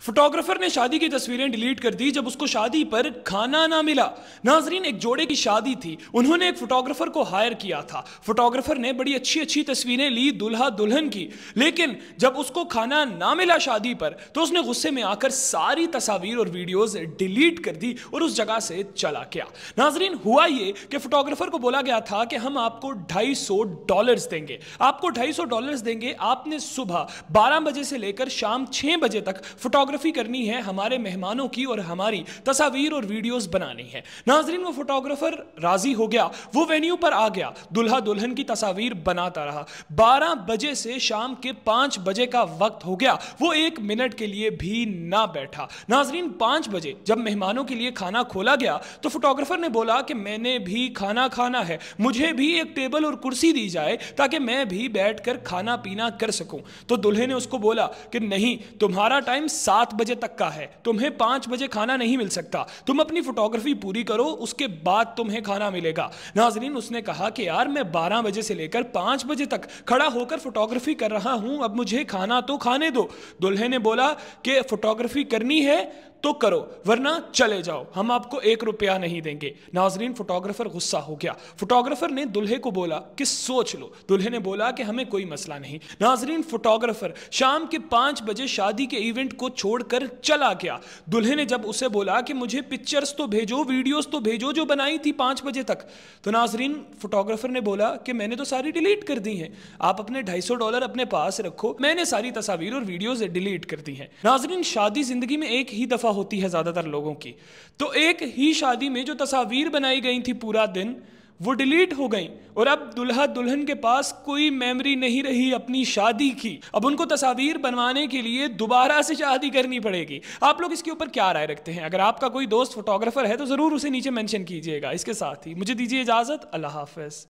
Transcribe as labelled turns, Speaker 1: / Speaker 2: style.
Speaker 1: photographer ने शादी की तस्वीरें डिलीट कर दी जब उसको शादी पर खाना ना मिला नाजरीन एक जोड़े की शादी थी उन्होंने एक फोटोग्राफर को हायर किया था फोटोग्राफर ने बड़ी अच्छी अच्छी तस्वीरें ली दुल्हा दुल्हन की लेकिन जब उसको खाना ना मिला शादी पर तो उसने गुस्से में आकर सारी तस्वीर और वीडियोज डिलीट कर दी और उस जगह से चला गया नाजरीन हुआ ये कि फोटोग्राफर को बोला गया था कि हम आपको ढाई सौ डॉलर देंगे आपको ढाई सौ डॉलर देंगे आपने सुबह बारह बजे से लेकर शाम छह बजे तक फोटो फोटोग्राफी करनी है हमारे मेहमानों की और हमारी तस्वीर और वीडियोस बनानी है नाजरीन वो फोटोग्राफर राजी हो गया वो वेन्यू पर आ गया दुल्हा दुल्हन की तस्वीर बनाता रहा बारह बजे से शाम के पांच बजे का वक्त हो गया वो एक मिनट के लिए भी ना बैठा नाजरीन पांच बजे जब मेहमानों के लिए खाना खोला गया तो फोटोग्राफर ने बोला कि मैंने भी खाना खाना है मुझे भी एक टेबल और कुर्सी दी जाए ताकि मैं भी बैठकर खाना पीना कर सकूं तो दुल्हे ने उसको बोला कि नहीं तुम्हारा टाइम सात बजे तक का है तुम्हें पांच बजे खाना नहीं मिल सकता तुम अपनी फोटोग्राफी पूरी करो उसके बाद तुम्हें खाना मिलेगा नाजरीन उसने कहा कि यार मैं बारह बजे से लेकर पांच बजे तक खड़ा होकर फोटोग्राफी कर रहा हूं अब मुझे खाना तो खाने दो दुल्हे ने बोला कि फोटोग्राफी करनी है तो करो वरना चले जाओ हम आपको एक रुपया नहीं देंगे नाजरीन फोटोग्राफर गुस्सा हो गया फोटोग्राफर ने दुल्हे को बोला कि सोच लो दुल्हे ने बोला कि हमें कोई मसला नहीं नाजरीन फोटोग्राफर शाम के पांच बजे शादी के इवेंट को छोड़कर चला गया दुल्हे ने जब उसे बोला कि मुझे पिक्चर्स तो भेजो वीडियोज तो भेजो जो बनाई थी पांच बजे तक तो नाजरीन फोटोग्राफर ने बोला कि मैंने तो सारी डिलीट कर दी है आप अपने ढाई सौ डॉलर अपने पास रखो मैंने सारी तस्वीर और वीडियोज डिलीट कर दी है नाजरीन शादी जिंदगी में एक ही दफ़ा होती है ज़्यादातर लोगों की तो एक ही शादी में जो तस्वीर बनाई गई थी पूरा दिन वो डिलीट हो गई और अब दुल्हा दुल्हन के पास कोई मेमोरी नहीं रही अपनी शादी की अब उनको तस्वीर बनवाने के लिए दोबारा से शादी करनी पड़ेगी आप लोग इसके ऊपर क्या राय रखते हैं अगर आपका कोई दोस्त फोटोग्राफर है तो ज़रूर उसे नीचे मेंशन कीजिएगा इसके साथ ही मुझे दीजिए इजाज़त अल्लाह हाफिज़